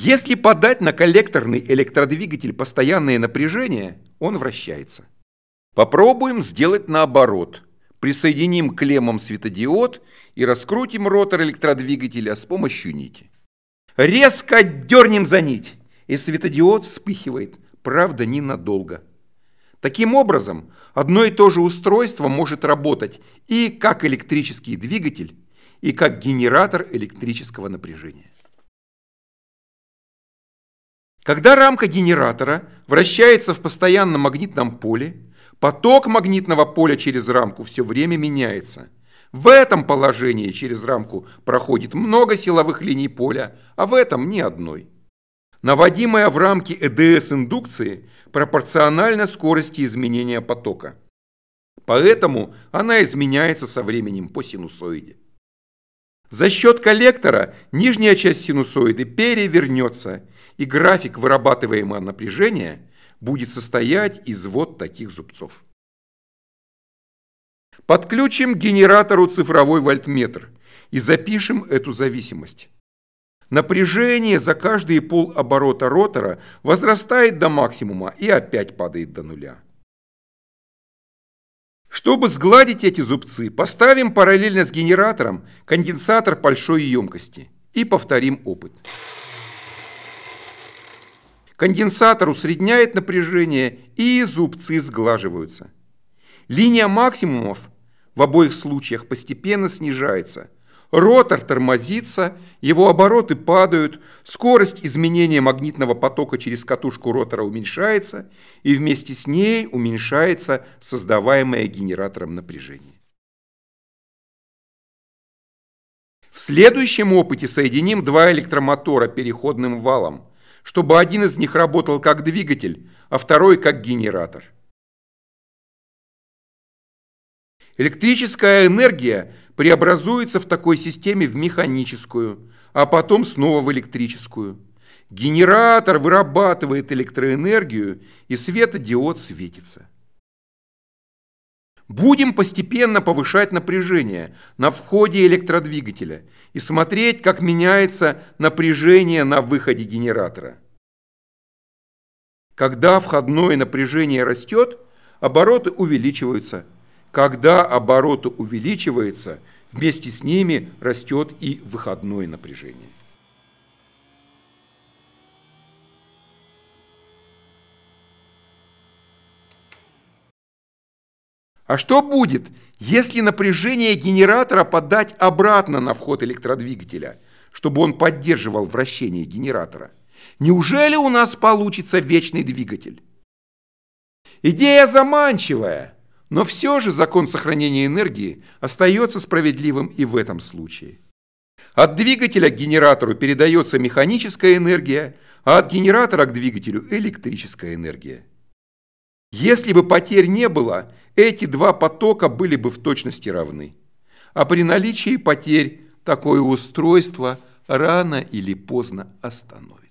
Если подать на коллекторный электродвигатель постоянное напряжение, он вращается. Попробуем сделать наоборот. Присоединим клеммам светодиод и раскрутим ротор электродвигателя с помощью нити. Резко дернем за нить, и светодиод вспыхивает, правда ненадолго. Таким образом, одно и то же устройство может работать и как электрический двигатель, и как генератор электрического напряжения. Когда рамка генератора вращается в постоянном магнитном поле, поток магнитного поля через рамку все время меняется. В этом положении через рамку проходит много силовых линий поля, а в этом ни одной. Наводимая в рамке ЭДС индукции пропорциональна скорости изменения потока. Поэтому она изменяется со временем по синусоиде. За счет коллектора нижняя часть синусоиды перевернется, и график вырабатываемого напряжения будет состоять из вот таких зубцов. Подключим к генератору цифровой вольтметр и запишем эту зависимость. Напряжение за каждые полоборота ротора возрастает до максимума и опять падает до нуля. Чтобы сгладить эти зубцы, поставим параллельно с генератором конденсатор большой емкости и повторим опыт. Конденсатор усредняет напряжение и зубцы сглаживаются. Линия максимумов в обоих случаях постепенно снижается – Ротор тормозится, его обороты падают, скорость изменения магнитного потока через катушку ротора уменьшается, и вместе с ней уменьшается создаваемое генератором напряжение. В следующем опыте соединим два электромотора переходным валом, чтобы один из них работал как двигатель, а второй как генератор. Электрическая энергия – преобразуется в такой системе в механическую, а потом снова в электрическую. Генератор вырабатывает электроэнергию, и светодиод светится. Будем постепенно повышать напряжение на входе электродвигателя и смотреть, как меняется напряжение на выходе генератора. Когда входное напряжение растет, обороты увеличиваются – когда оборот увеличивается, вместе с ними растет и выходное напряжение. А что будет, если напряжение генератора подать обратно на вход электродвигателя, чтобы он поддерживал вращение генератора? Неужели у нас получится вечный двигатель? Идея заманчивая – но все же закон сохранения энергии остается справедливым и в этом случае. От двигателя к генератору передается механическая энергия, а от генератора к двигателю – электрическая энергия. Если бы потерь не было, эти два потока были бы в точности равны. А при наличии потерь такое устройство рано или поздно остановится.